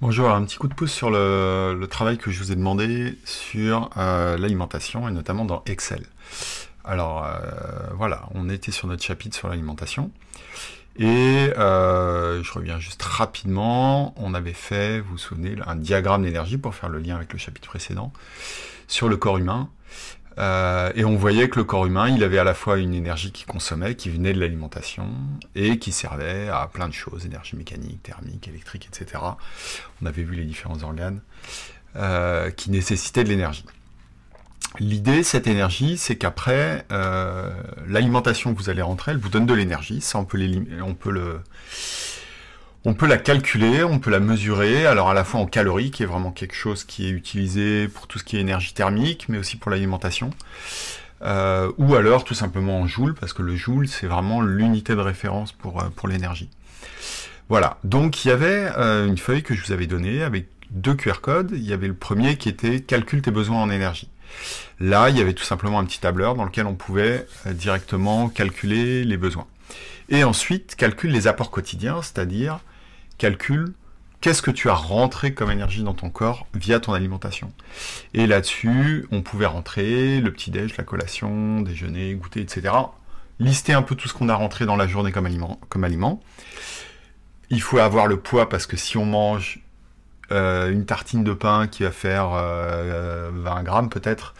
Bonjour, un petit coup de pouce sur le, travail que je vous ai demandé sur euh, l'alimentation et notamment dans Excel. Alors euh, voilà, on était sur notre chapitre sur l'alimentation. Et euh, je reviens juste rapidement, on avait fait, vous vous souvenez, un diagramme d'énergie pour faire le lien avec le chapitre précédent sur le corps humain. Euh, et on voyait que le corps humain, il avait à la fois une énergie qui consommait, qui venait de l'alimentation, et qui servait à plein de choses, énergie mécanique, thermique, électrique, etc. On avait vu les différents organes euh, qui nécessitaient de l'énergie. L'idée, cette énergie, c'est qu'après, euh, l'alimentation que vous allez rentrer, elle vous donne de l'énergie. Ça, on peut, on peut le, on peut la calculer, on peut la mesurer, alors à la fois en calories, qui est vraiment quelque chose qui est utilisé pour tout ce qui est énergie thermique, mais aussi pour l'alimentation, euh, ou alors tout simplement en joules, parce que le joule, c'est vraiment l'unité de référence pour, euh, pour l'énergie. Voilà, donc il y avait euh, une feuille que je vous avais donnée avec deux QR codes. Il y avait le premier qui était calcule tes besoins en énergie. Là, il y avait tout simplement un petit tableur dans lequel on pouvait directement calculer les besoins. Et ensuite, calcule les apports quotidiens, c'est-à-dire calcule qu'est-ce que tu as rentré comme énergie dans ton corps via ton alimentation. Et là-dessus, on pouvait rentrer le petit-déj, la collation, déjeuner, goûter, etc. Lister un peu tout ce qu'on a rentré dans la journée comme aliment. Comme aliment. Il faut avoir le poids parce que si on mange euh, une tartine de pain qui va faire 20 euh, euh, grammes peut-être,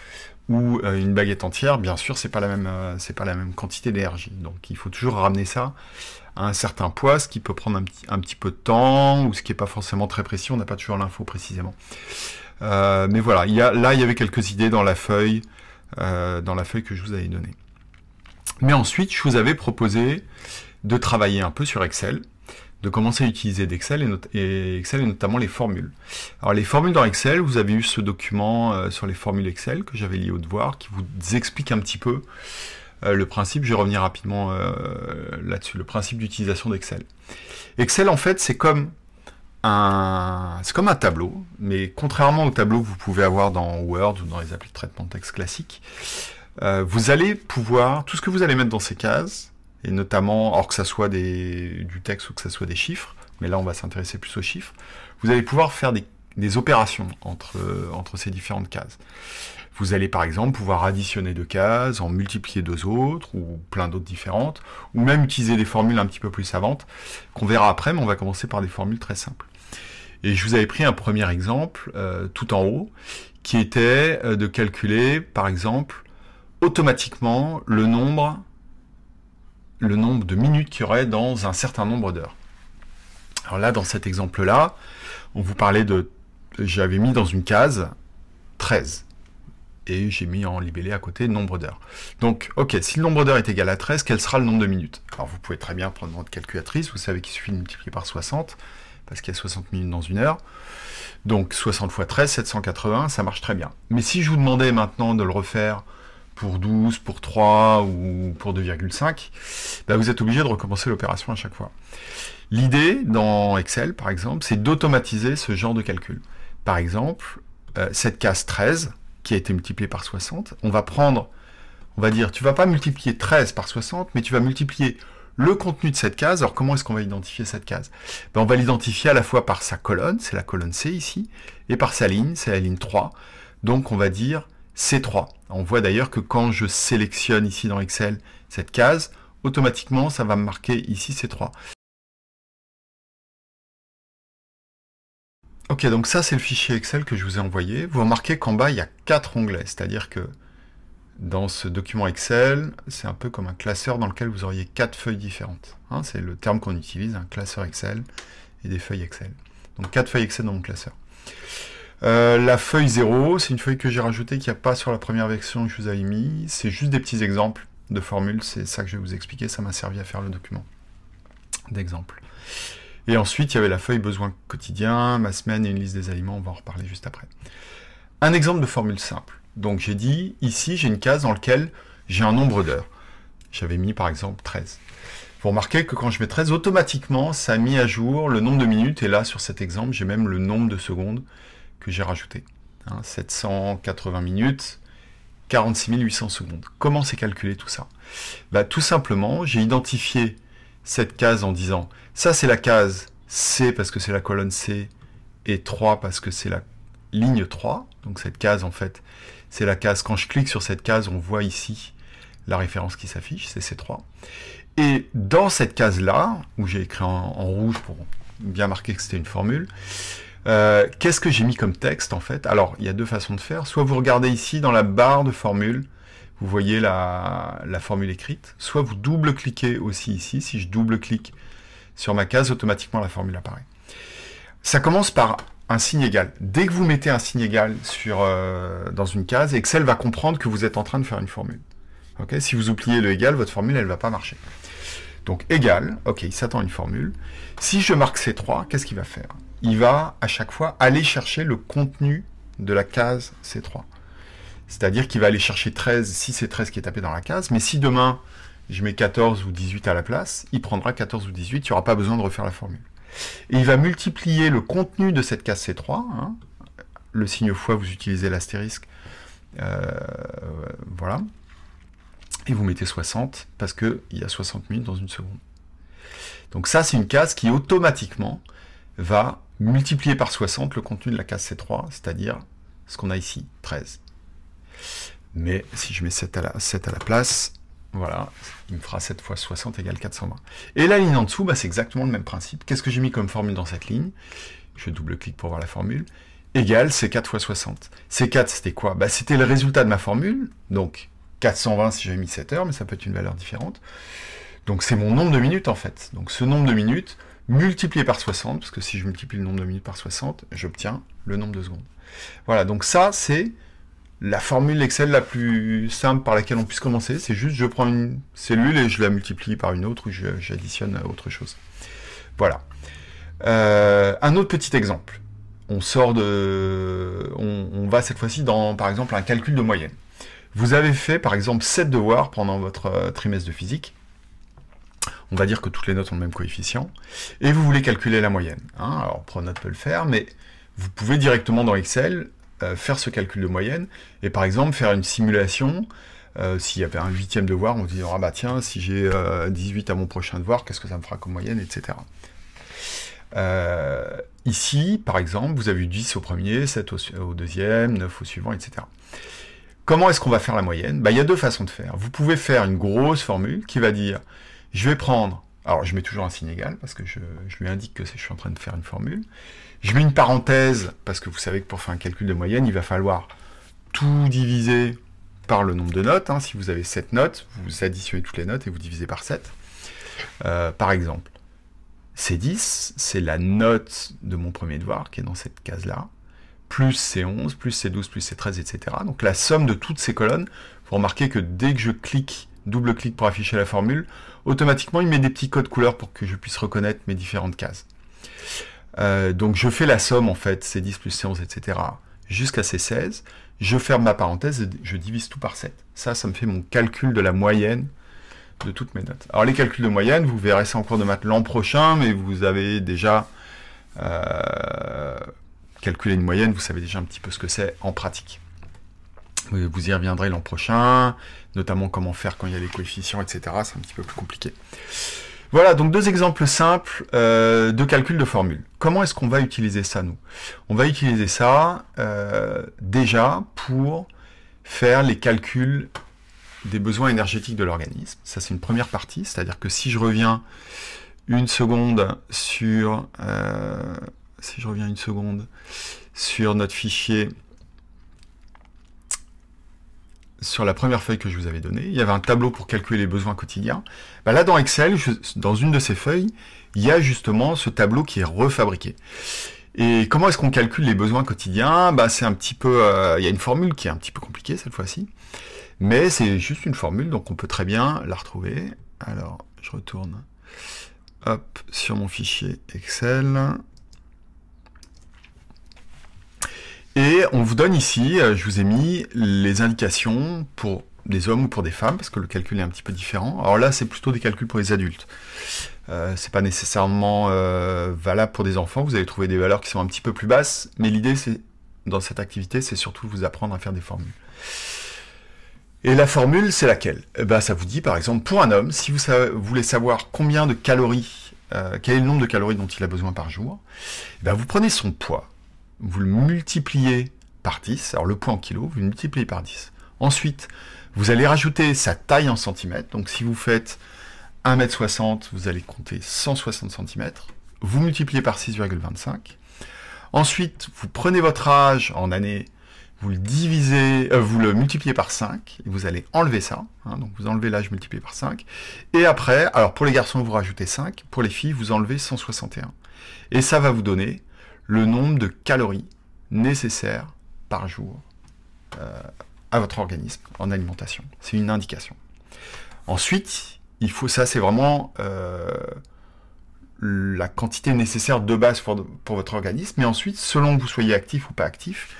ou une baguette entière, bien sûr, c'est pas la même, c'est pas la même quantité d'énergie. Donc il faut toujours ramener ça un certain poids, ce qui peut prendre un petit, un petit peu de temps, ou ce qui n'est pas forcément très précis, on n'a pas toujours l'info précisément. Euh, mais voilà, là il y avait quelques idées dans la feuille, euh, dans la feuille que je vous avais donnée. Mais ensuite, je vous avais proposé de travailler un peu sur Excel, de commencer à utiliser d'Excel et, Excel et notamment les formules. Alors les formules dans Excel, vous avez eu ce document euh, sur les formules Excel que j'avais lié au devoir qui vous explique un petit peu euh, le principe, je vais revenir rapidement euh, là-dessus, le principe d'utilisation d'Excel. Excel, en fait, c'est comme un, comme un tableau, mais contrairement au tableau que vous pouvez avoir dans Word ou dans les applis de traitement de texte classiques, euh, vous allez pouvoir, tout ce que vous allez mettre dans ces cases, et notamment, or que ça soit du texte ou que ce soit des chiffres, mais là on va s'intéresser plus aux chiffres, vous allez pouvoir faire des, opérations entre, entre ces différentes cases. Vous allez par exemple pouvoir additionner deux cases, en multiplier deux autres, ou plein d'autres différentes, ou même utiliser des formules un petit peu plus savantes, qu'on verra après, mais on va commencer par des formules très simples. Et je vous avais pris un premier exemple, euh, tout en haut, qui était euh, de calculer, par exemple, automatiquement le nombre, le nombre de minutes qu'il y aurait dans un certain nombre d'heures. Alors là, dans cet exemple-là, on vous parlait de... J'avais mis dans une case 13 et j'ai mis en libellé à côté nombre d'heures. Donc, ok, si le nombre d'heures est égal à 13, quel sera le nombre de minutes Alors, vous pouvez très bien prendre votre calculatrice, vous savez qu'il suffit de multiplier par 60, parce qu'il y a 60 minutes dans une heure. Donc, 60 fois 13, 780, ça marche très bien. Mais si je vous demandais maintenant de le refaire pour 12, pour 3 ou pour 2,5, bah, vous êtes obligé de recommencer l'opération à chaque fois. L'idée, dans Excel par exemple, c'est d'automatiser ce genre de calcul. Par exemple, euh, cette case 13, qui a été multiplié par 60. On va prendre, on va dire, tu vas pas multiplier 13 par 60, mais tu vas multiplier le contenu de cette case. Alors comment est-ce qu'on va identifier cette case ben, On va l'identifier à la fois par sa colonne, c'est la colonne C ici, et par sa ligne, c'est la ligne 3. Donc on va dire C3. On voit d'ailleurs que quand je sélectionne ici dans Excel cette case, automatiquement ça va me marquer ici C3. Ok, donc ça c'est le fichier Excel que je vous ai envoyé. Vous remarquez qu'en bas il y a quatre onglets, c'est-à-dire que dans ce document Excel, c'est un peu comme un classeur dans lequel vous auriez quatre feuilles différentes. Hein. c'est le terme qu'on utilise, un classeur Excel et des feuilles Excel. Donc quatre feuilles Excel dans mon classeur. Euh, la feuille 0, c'est une feuille que j'ai rajoutée qui n'y a pas sur la première version que je vous avais mis. C'est juste des petits exemples de formules, c'est ça que je vais vous expliquer, ça m'a servi à faire le document d'exemple. Et ensuite, il y avait la feuille besoin quotidien, ma semaine et une liste des aliments, on va en reparler juste après. Un exemple de formule simple. Donc j'ai dit, ici, j'ai une case dans laquelle j'ai un nombre d'heures. J'avais mis par exemple 13. Vous remarquez que quand je mets 13, automatiquement, ça a mis à jour le nombre de minutes, et là, sur cet exemple, j'ai même le nombre de secondes que j'ai rajouté. 780 hein, minutes, 46 800 secondes. Comment c'est calculé tout ça bah, Tout simplement, j'ai identifié cette case en disant ça c'est la case C parce que c'est la colonne C et 3 parce que c'est la ligne 3. Donc cette case en fait c'est la case. Quand je clique sur cette case on voit ici la référence qui s'affiche, c'est C3. Et dans cette case là, où j'ai écrit en, rouge pour bien marquer que c'était une formule, euh, qu'est-ce que j'ai mis comme texte en fait Alors il y a deux façons de faire. Soit vous regardez ici dans la barre de formule, vous voyez la, formule écrite. Soit vous double-cliquez aussi ici. Si je double-clique sur ma case, automatiquement la formule apparaît. Ça commence par un signe égal. Dès que vous mettez un signe égal sur, euh, dans une case, Excel va comprendre que vous êtes en train de faire une formule. si vous oubliez le égal, votre formule, elle ne va pas marcher. Donc égal, ok, il s'attend à une formule. Si je marque C3, qu'est-ce qu'il va faire Il va à chaque fois aller chercher le contenu de la case C3. C'est-à-dire qu'il va aller chercher 13 si c'est 13 qui est tapé dans la case. Mais si demain, je mets 14 ou 18 à la place, il prendra 14 ou 18, il n'y aura pas besoin de refaire la formule. Et il va multiplier le contenu de cette case C3. Hein. Le signe fois, vous utilisez l'astérisque. Euh, voilà. Et vous mettez 60, parce qu'il y a 60 minutes dans une seconde. Donc ça, c'est une case qui automatiquement va multiplier par 60 le contenu de la case C3, c'est-à-dire ce qu'on a ici, 13. Mais si je mets 7 à la, place, voilà, il me fera 7 fois 60 égale 420. Et la ligne en dessous, bah, c'est exactement le même principe. Qu'est-ce que j'ai mis comme formule dans cette ligne Je double-clique pour voir la formule. Égale, c'est 4 fois 60. C4, c'était quoi bah, C'était le résultat de ma formule, donc 420 si j'avais mis 7 heures, mais ça peut être une valeur différente. Donc c'est mon nombre de minutes en fait. Donc ce nombre de minutes multiplié par 60, parce que si je multiplie le nombre de minutes par 60, j'obtiens le nombre de secondes. Voilà, donc ça c'est la formule Excel la plus simple par laquelle on puisse commencer, c'est juste je prends une cellule et je la multiplie par une autre ou j'additionne à autre chose. Voilà. Euh, un autre petit exemple. On sort de, on, va cette fois-ci dans, par exemple, un calcul de moyenne. Vous avez fait, par exemple, 7 devoirs pendant votre euh, trimestre de physique. On va dire que toutes les notes ont le même coefficient. Et vous voulez calculer la moyenne. Hein. Alors, Pronote peut le faire, mais vous pouvez directement dans Excel euh, faire ce calcul de moyenne et par exemple faire une simulation. Euh, s'il y avait un huitième devoir, on se dit ah bah tiens, si j'ai 18 euh, à mon prochain devoir, qu'est-ce que ça me fera comme moyenne, etc. ici, par exemple, vous avez eu 10 au premier, 7 au, deuxième, 9 au suivant, etc. Comment est-ce qu'on va faire la moyenne bah, Il y a deux façons de faire. Vous pouvez faire une grosse formule qui va dire je vais prendre, alors je mets toujours un signe égal parce que je, je lui indique que je suis en train de faire une formule, je mets une parenthèse, parce que vous savez que pour faire un calcul de moyenne, il va falloir tout diviser par le nombre de notes. Hein. Si vous avez 7 notes, vous additionnez toutes les notes et vous divisez par 7. Euh, par exemple, C10, c'est la note de mon premier devoir qui est dans cette case-là, plus C11, plus C12, plus C13, etc. Donc la somme de toutes ces colonnes, vous remarquez que dès que je clique, double-clic pour afficher la formule, automatiquement il met des petits codes couleurs pour que je puisse reconnaître mes différentes cases. Euh, donc je fais la somme en fait, c'est 10 plus 11, etc. jusqu'à c 16. Je ferme ma parenthèse et je divise tout par 7. Ça, ça me fait mon calcul de la moyenne de toutes mes notes. Alors les calculs de moyenne, vous verrez ça en cours de maths l'an prochain, mais vous avez déjà euh, calculé une moyenne, vous savez déjà un petit peu ce que c'est en pratique. Vous y reviendrez l'an prochain, notamment comment faire quand il y a les coefficients, etc. C'est un petit peu plus compliqué. Voilà, donc deux exemples simples euh, de calcul de formule. Comment est-ce qu'on va utiliser ça, nous On va utiliser ça euh, déjà pour faire les calculs des besoins énergétiques de l'organisme. Ça, c'est une première partie, c'est-à-dire que si je reviens une seconde sur... Euh, si je reviens une seconde sur notre fichier sur la première feuille que je vous avais donnée, il y avait un tableau pour calculer les besoins quotidiens. Bah là, dans Excel, dans une de ces feuilles, il y a justement ce tableau qui est refabriqué. Et comment est-ce qu'on calcule les besoins quotidiens Bah, c'est un petit peu, euh, il y a une formule qui est un petit peu compliquée cette fois-ci, mais c'est juste une formule, donc on peut très bien la retrouver. Alors, je retourne, sur mon fichier Excel. Et on vous donne ici, euh, je vous ai mis les indications pour des hommes ou pour des femmes, parce que le calcul est un petit peu différent. Alors là, c'est plutôt des calculs pour les adultes. Ce euh, c'est pas nécessairement euh, valable pour des enfants, vous allez trouver des valeurs qui sont un petit peu plus basses, mais l'idée c'est dans cette activité, c'est surtout de vous apprendre à faire des formules. Et la formule, c'est laquelle eh ben, Ça vous dit, par exemple, pour un homme, si vous voulez savoir combien de calories, quel est le nombre de calories dont il a besoin par jour, eh ben, vous prenez son poids, vous le multipliez par 10, alors le poids en kilo, vous le multipliez par 10. Ensuite, vous allez rajouter sa taille en centimètres, donc si vous faites 1m60, vous allez compter 160 cm, vous multipliez par 6,25. Ensuite, vous prenez votre âge en années, vous le divisez, euh, vous le multipliez par 5, et vous allez enlever ça, hein. donc vous enlevez l'âge multiplié par 5, et après, alors pour les garçons, vous rajoutez 5, pour les filles, vous enlevez 161. Et ça va vous donner le nombre de calories nécessaires par jour euh, à votre organisme en alimentation. C'est une indication. Ensuite, il faut, ça c'est vraiment euh, la quantité nécessaire de base pour, votre organisme, mais ensuite, selon que vous soyez actif ou pas actif,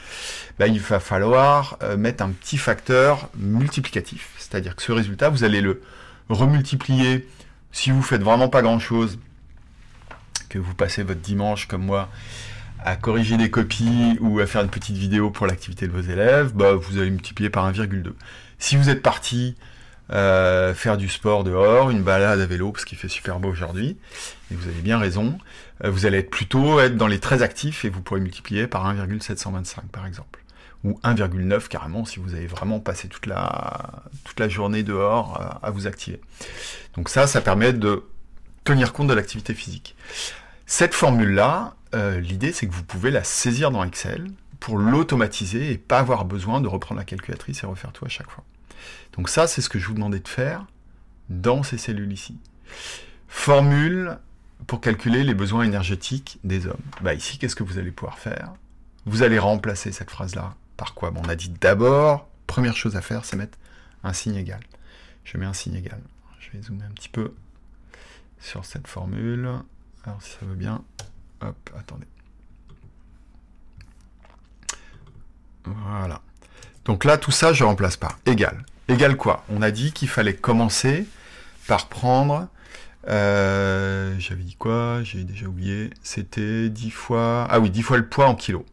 bah, il va falloir euh, mettre un petit facteur multiplicatif. C'est-à-dire que ce résultat, vous allez le remultiplier si vous ne faites vraiment pas grand chose, que vous passez votre dimanche comme moi à corriger des copies ou à faire une petite vidéo pour l'activité de vos élèves, bah, vous allez multiplier par 1,2. Si vous êtes parti euh, faire du sport dehors, une balade à vélo parce qu'il fait super beau aujourd'hui, et vous avez bien raison, euh, vous allez être plutôt être dans les très actifs et vous pourrez multiplier par 1,725 par exemple ou 1,9 carrément si vous avez vraiment passé toute la, toute la journée dehors euh, à vous activer. Donc ça, ça permet de tenir compte de l'activité physique. Cette formule-là, euh, l'idée c'est que vous pouvez la saisir dans Excel pour l'automatiser et pas avoir besoin de reprendre la calculatrice et refaire tout à chaque fois. Donc ça, c'est ce que je vous demandais de faire dans ces cellules ici. Formule pour calculer les besoins énergétiques des hommes. Bah, ici, qu'est-ce que vous allez pouvoir faire Vous allez remplacer cette phrase-là par quoi On a dit d'abord, première chose à faire, c'est mettre un signe égal. Je mets un signe égal. Je vais zoomer un petit peu sur cette formule. Alors si ça veut bien, attendez. Voilà. Donc là, tout ça, je remplace par égal. Égal quoi On a dit qu'il fallait commencer par prendre... Euh, j'avais dit quoi J'ai déjà oublié. C'était 10 fois... Ah oui, 10 fois le poids en kilo.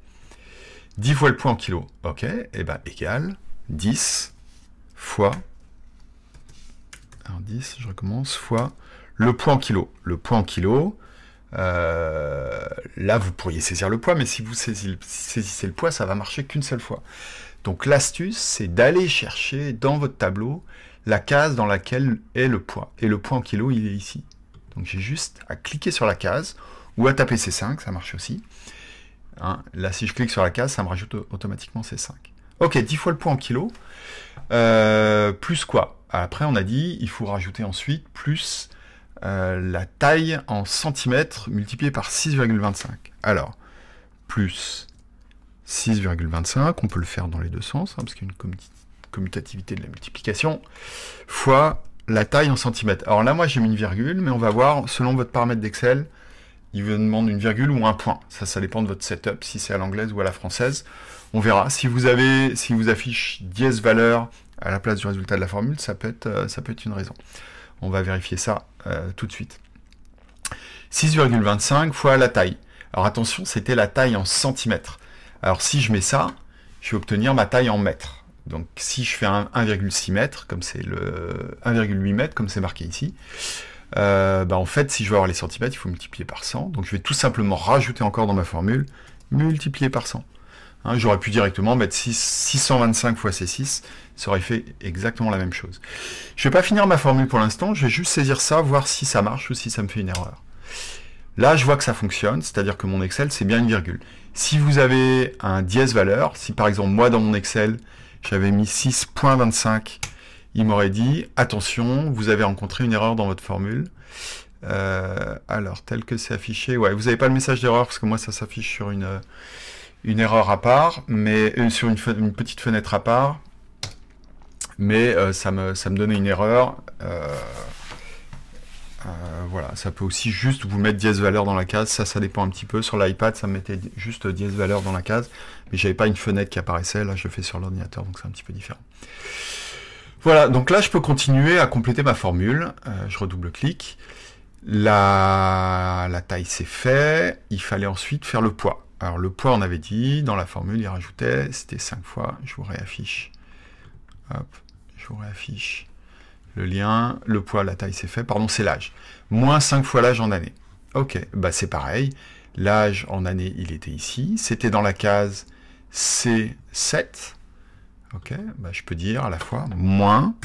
10 fois le poids en kilo. Ok, et eh ben égal 10 fois... Alors 10, je recommence, fois le poids en kilo. Le poids en kilo. Euh, là, vous pourriez saisir le poids, mais si vous saisissez le poids, ça va marcher qu'une seule fois. Donc l'astuce, c'est d'aller chercher dans votre tableau la case dans laquelle est le poids. Et le poids en kilo, il est ici. Donc j'ai juste à cliquer sur la case, ou à taper C5, ça marche aussi. Hein, là, si je clique sur la case, ça me rajoute automatiquement C5. Ok, 10 fois le poids en kilo. Euh, plus quoi Après, on a dit, il faut rajouter ensuite plus euh, la taille en centimètres multipliée par 6,25. Alors, plus 6,25, on peut le faire dans les deux sens, hein, parce qu'il y a une commutativité de la multiplication, fois la taille en centimètres. Alors là, moi, j'ai mis une virgule, mais on va voir, selon votre paramètre d'Excel, il vous demande une virgule ou un point. Ça, ça dépend de votre setup, si c'est à l'anglaise ou à la française. On verra. Si vous avez, si vous affiche dièse valeur à la place du résultat de la formule, ça peut euh, ça peut être une raison. On va vérifier ça euh, tout de suite. 6,25 fois la taille. Alors attention, c'était la taille en centimètres. Alors si je mets ça, je vais obtenir ma taille en mètres. Donc si je fais 1,6 mètres, comme c'est le 1,8 mètres, comme c'est marqué ici, euh, bah en fait, si je veux avoir les centimètres, il faut multiplier par 100. Donc je vais tout simplement rajouter encore dans ma formule, multiplier par 100. Hein, j'aurais pu directement mettre 6, 625 fois C6, ça aurait fait exactement la même chose. Je vais pas finir ma formule pour l'instant, je vais juste saisir ça, voir si ça marche ou si ça me fait une erreur. Là, je vois que ça fonctionne, c'est-à-dire que mon Excel, c'est bien une virgule. Si vous avez un dièse valeur, si par exemple, moi, dans mon Excel, j'avais mis 6.25, il m'aurait dit, attention, vous avez rencontré une erreur dans votre formule. Euh, alors, tel que c'est affiché, ouais, vous n'avez pas le message d'erreur, parce que moi, ça s'affiche sur une... Euh, une erreur à part, mais euh, sur une, petite fenêtre à part, mais euh, ça, me, ça me donnait une erreur. Euh, voilà, ça peut aussi juste vous mettre dièse valeurs dans la case, ça, ça dépend un petit peu. Sur l'iPad, ça me mettait juste dièse valeurs dans la case, mais j'avais pas une fenêtre qui apparaissait. Là, je le fais sur l'ordinateur, donc c'est un petit peu différent. Voilà, donc là, je peux continuer à compléter ma formule. je redouble-clique. La, la taille c'est fait, il fallait ensuite faire le poids. Alors le poids, on avait dit, dans la formule, il rajoutait, c'était 5 fois, je vous réaffiche. Hop, je vous réaffiche. Le lien, le poids, la taille, c'est fait, pardon, c'est l'âge. Moins 5 fois l'âge en année. Ok, bah c'est pareil. L'âge en année, il était ici. C'était dans la case C7. Ok, bah je peux dire à la fois moins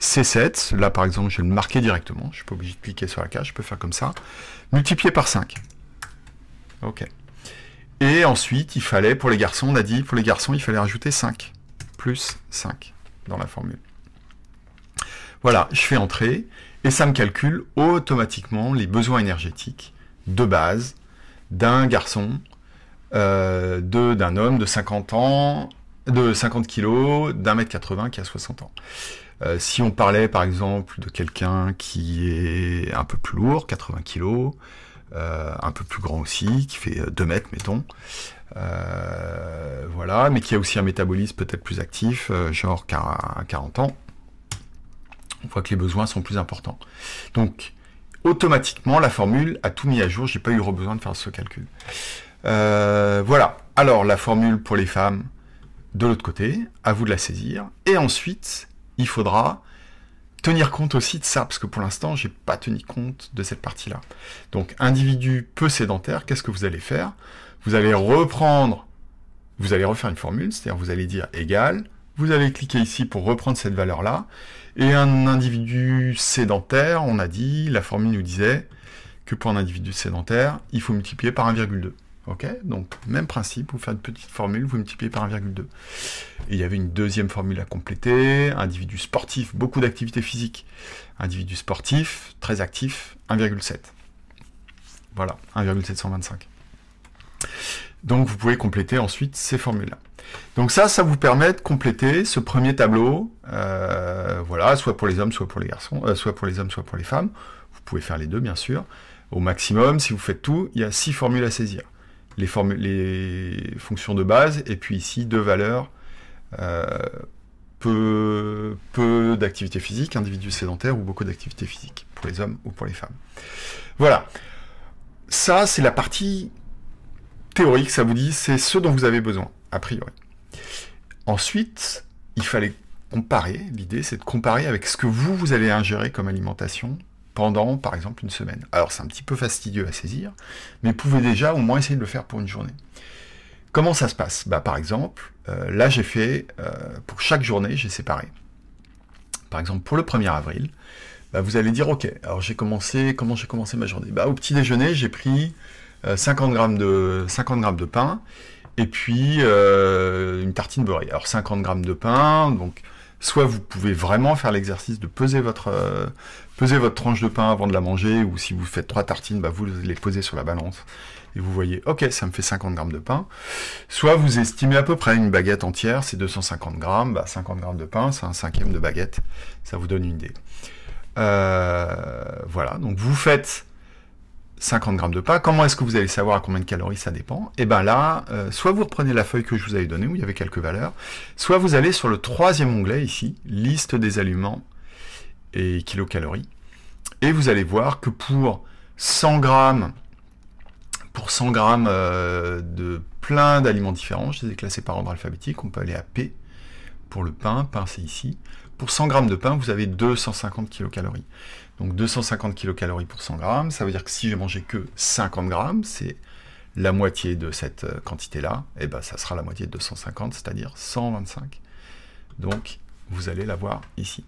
C7. Là, par exemple, je vais le marquer directement. Je ne suis pas obligé de cliquer sur la case, je peux faire comme ça. Multiplié par 5. Ok. Et ensuite, il fallait, pour les garçons, on a dit, pour les garçons, il fallait rajouter 5. Plus 5 dans la formule. Voilà, je fais entrer et ça me calcule automatiquement les besoins énergétiques de base d'un garçon, euh, d'un homme de 50 ans, de 50 kg, d'un mètre 80 qui a 60 ans. Euh, si on parlait par exemple de quelqu'un qui est un peu plus lourd, 80 kg, euh, un peu plus grand aussi, qui fait 2 euh, mètres, mettons. Euh, voilà, mais qui a aussi un métabolisme peut-être plus actif, genre 40 ans. On voit que les besoins sont plus importants. Donc, automatiquement, la formule a tout mis à jour. J'ai pas eu besoin de faire ce calcul. voilà. Alors, la formule pour les femmes, de l'autre côté, à vous de la saisir. Et ensuite, il faudra tenir compte aussi de ça, parce que pour l'instant, j'ai pas tenu compte de cette partie-là. Donc, individu peu sédentaire, qu'est-ce que vous allez faire Vous allez reprendre, vous allez refaire une formule, c'est-à-dire vous allez dire égal, vous allez cliquer ici pour reprendre cette valeur-là, et un individu sédentaire, on a dit, la formule nous disait que pour un individu sédentaire, il faut multiplier par 1,2. Ok, donc même principe, vous faites une petite formule, vous multipliez par 1,2. Et il y avait une deuxième formule à compléter, individu sportif, beaucoup d'activité physique. Individu sportif, très actif, 1,7. Voilà, 1,725. Donc vous pouvez compléter ensuite ces formules-là. Donc ça, ça vous permet de compléter ce premier tableau, euh, voilà, soit pour les hommes, soit pour les garçons, euh, soit pour les hommes, soit pour les femmes. Vous pouvez faire les deux, bien sûr. Au maximum, si vous faites tout, il y a six formules à saisir les, fonctions de base, et puis ici deux valeurs, euh, peu, peu d'activité physique, individu sédentaire ou beaucoup d'activité physique, pour les hommes ou pour les femmes. Voilà. Ça, c'est la partie théorique, ça vous dit, c'est ce dont vous avez besoin, a priori. Ensuite, il fallait comparer, l'idée c'est de comparer avec ce que vous, vous allez ingérer comme alimentation, pendant, par exemple, une semaine. Alors c'est un petit peu fastidieux à saisir, mais vous pouvez déjà au moins essayer de le faire pour une journée. Comment ça se passe bah, Par exemple, euh, là j'ai fait, euh, pour chaque journée, j'ai séparé. Par exemple, pour le 1er avril, bah, vous allez dire, ok, alors j'ai commencé, comment j'ai commencé ma journée bah, Au petit déjeuner, j'ai pris 50 euh, grammes de, 50 grammes de pain et puis une tartine beurrée. Alors 50 grammes de pain, donc soit vous pouvez vraiment faire l'exercice de peser votre, Pesez votre tranche de pain avant de la manger, ou si vous faites trois tartines, bah, vous les posez sur la balance. Et vous voyez, ok, ça me fait 50 grammes de pain. Soit vous estimez à peu près une baguette entière, c'est 250 grammes, 50 bah, grammes de pain, c'est un cinquième de baguette. Ça vous donne une idée. Euh, voilà, donc vous faites 50 grammes de pain. Comment est-ce que vous allez savoir à combien de calories ça dépend Et eh bien là, euh, soit vous reprenez la feuille que je vous avais donnée où il y avait quelques valeurs, soit vous allez sur le troisième onglet ici, liste des aliments et kilocalories. Et vous allez voir que pour 100 grammes, pour 100 grammes euh, de plein d'aliments différents, je les ai classés par ordre alphabétique, on peut aller à P pour le pain, pain c'est ici. Pour 100 grammes de pain, vous avez 250 kilocalories. Donc 250 kilocalories pour 100 grammes, ça veut dire que si je j'ai mangé que 50 grammes, c'est la moitié de cette euh, quantité-là, et eh ben ça sera la moitié de 250, c'est-à-dire 125. Donc vous allez l'avoir ici.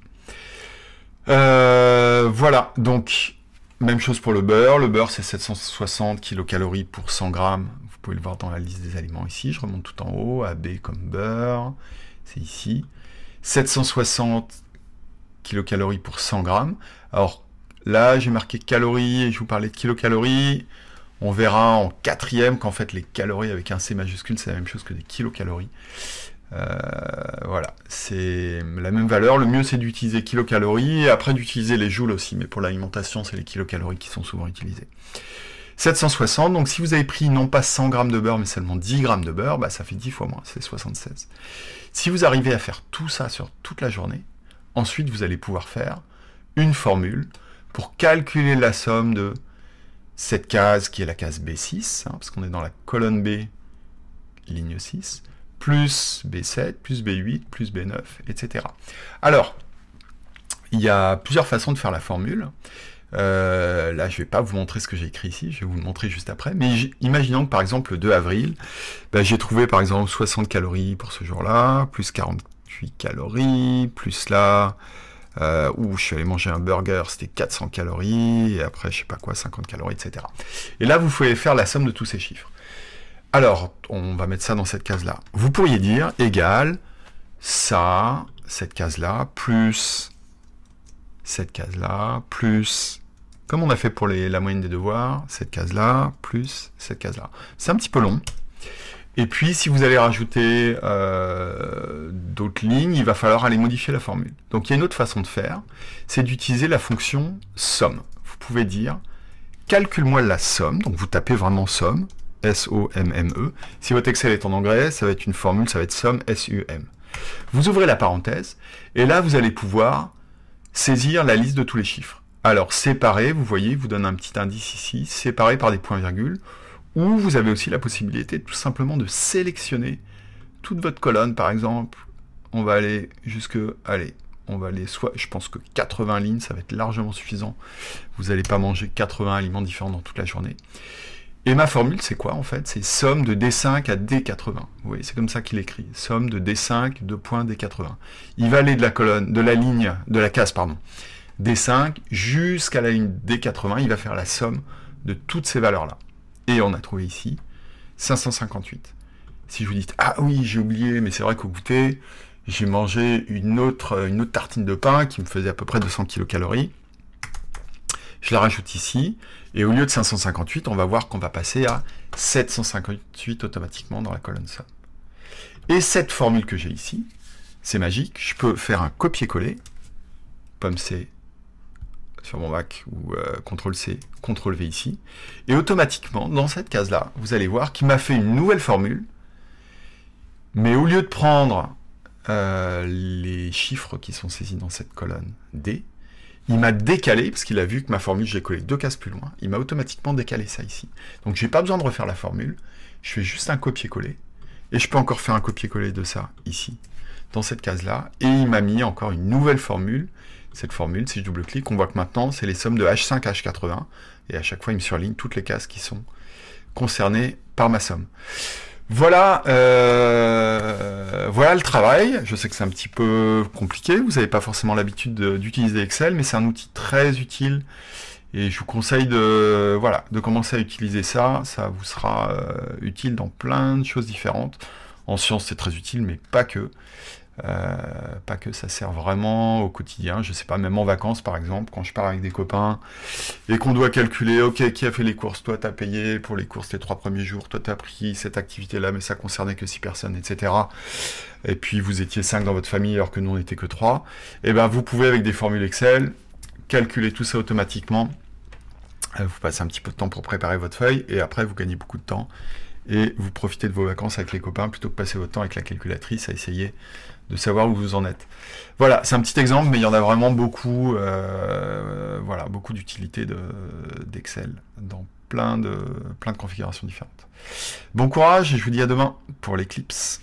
Euh, voilà, donc même chose pour le beurre. Le beurre, c'est 760 kilocalories pour 100 grammes. Vous pouvez le voir dans la liste des aliments ici. Je remonte tout en haut. AB comme beurre, c'est ici. 760 kilocalories pour 100 grammes. Alors là, j'ai marqué calories et je vous parlais de kilocalories. On verra en quatrième qu'en fait les calories avec un C majuscule, c'est la même chose que des kilocalories. Euh, voilà, c'est la même valeur. Le mieux, c'est d'utiliser kilocalories et après d'utiliser les joules aussi. Mais pour l'alimentation, c'est les kilocalories qui sont souvent utilisées. 760, donc si vous avez pris non pas 100 grammes de beurre, mais seulement 10 grammes de beurre, bah, ça fait 10 fois moins, c'est 76. Si vous arrivez à faire tout ça sur toute la journée, ensuite vous allez pouvoir faire une formule pour calculer la somme de cette case qui est la case B6, hein, parce qu'on est dans la colonne B, ligne 6, plus B7, plus B8, plus B9, etc. Alors, il y a plusieurs façons de faire la formule. Euh, là, je ne vais pas vous montrer ce que j'ai écrit ici, je vais vous le montrer juste après. Mais imaginons que par exemple le 2 avril, ben, j'ai trouvé par exemple 60 calories pour ce jour-là, plus 48 calories, plus là, euh, où je suis allé manger un burger, c'était 400 calories, et après je ne sais pas quoi, 50 calories, etc. Et là, vous pouvez faire la somme de tous ces chiffres. Alors, on va mettre ça dans cette case-là. Vous pourriez dire égal, ça, cette case-là, plus cette case-là, plus, comme on a fait pour la moyenne des devoirs, cette case-là, plus cette case-là. C'est un petit peu long. Et puis, si vous allez rajouter euh, d'autres lignes, il va falloir aller modifier la formule. Donc, il y a une autre façon de faire, c'est d'utiliser la fonction somme. Vous pouvez dire, calcule-moi la somme, donc vous tapez vraiment somme, S-O-M-M-E. Si votre Excel est en anglais, ça va être une formule, ça va être SUM, S-U-M. Vous ouvrez la parenthèse, et là, vous allez pouvoir saisir la liste de tous les chiffres. Alors, séparer, vous voyez, vous donne un petit indice ici, séparé par des points-virgules, ou vous avez aussi la possibilité tout simplement de sélectionner toute votre colonne, par exemple, on va aller jusque, allez, on va aller soit, je pense que 80 lignes, ça va être largement suffisant. Vous n'allez pas manger 80 aliments différents dans toute la journée. Et ma formule, c'est quoi en fait C'est somme de D5 à D80. Vous voyez, c'est comme ça qu'il écrit. Somme de D5, de point D80. Il va aller de la colonne, de la ligne, de la case, pardon, D5 jusqu'à la ligne D80. Il va faire la somme de toutes ces valeurs-là. Et on a trouvé ici 558. Si je vous dis, ah oui, j'ai oublié, mais c'est vrai qu'au goûter, j'ai mangé une autre, une autre tartine de pain qui me faisait à peu près 200 kcal. Je la rajoute ici. Et au lieu de 558, on va voir qu'on va passer à 758 automatiquement dans la colonne somme. Et cette formule que j'ai ici, c'est magique. Je peux faire un copier-coller. Pomme C sur mon Mac ou euh, CTRL-C, CTRL-V ici. Et automatiquement, dans cette case-là, vous allez voir qu'il m'a fait une nouvelle formule. Mais au lieu de prendre euh, les chiffres qui sont saisis dans cette colonne D, il m'a décalé, parce qu'il a vu que ma formule, j'ai collé deux cases plus loin, il m'a automatiquement décalé ça ici. Donc je n'ai pas besoin de refaire la formule, je fais juste un copier-coller, et je peux encore faire un copier-coller de ça ici, dans cette case-là, et il m'a mis encore une nouvelle formule, cette formule, si je double-clique, on voit que maintenant, c'est les sommes de H5 à H80, et à chaque fois, il me surligne toutes les cases qui sont concernées par ma somme. Voilà, euh, voilà le travail. Je sais que c'est un petit peu compliqué. Vous n'avez pas forcément l'habitude d'utiliser Excel, mais c'est un outil très utile. Et je vous conseille de, voilà, de commencer à utiliser ça. Ça vous sera euh, utile dans plein de choses différentes. En science c'est très utile, mais pas que. Euh, pas que ça sert vraiment au quotidien. Je sais pas, même en vacances par exemple, quand je pars avec des copains et qu'on doit calculer, ok, qui a fait les courses Toi, t'as payé pour les courses les trois premiers jours. Toi, t'as pris cette activité-là, mais ça concernait que six personnes, etc. Et puis vous étiez cinq dans votre famille alors que nous on n'était que trois. Et eh ben vous pouvez avec des formules Excel calculer tout ça automatiquement. Euh, vous passez un petit peu de temps pour préparer votre feuille et après vous gagnez beaucoup de temps et vous profitez de vos vacances avec les copains plutôt que passer votre temps avec la calculatrice à essayer de savoir où vous en êtes. Voilà, c'est un petit exemple, mais il y en a vraiment beaucoup, euh, voilà, beaucoup d'utilités d'Excel dans plein de, plein de configurations différentes. Bon courage et je vous dis à demain pour l'éclipse.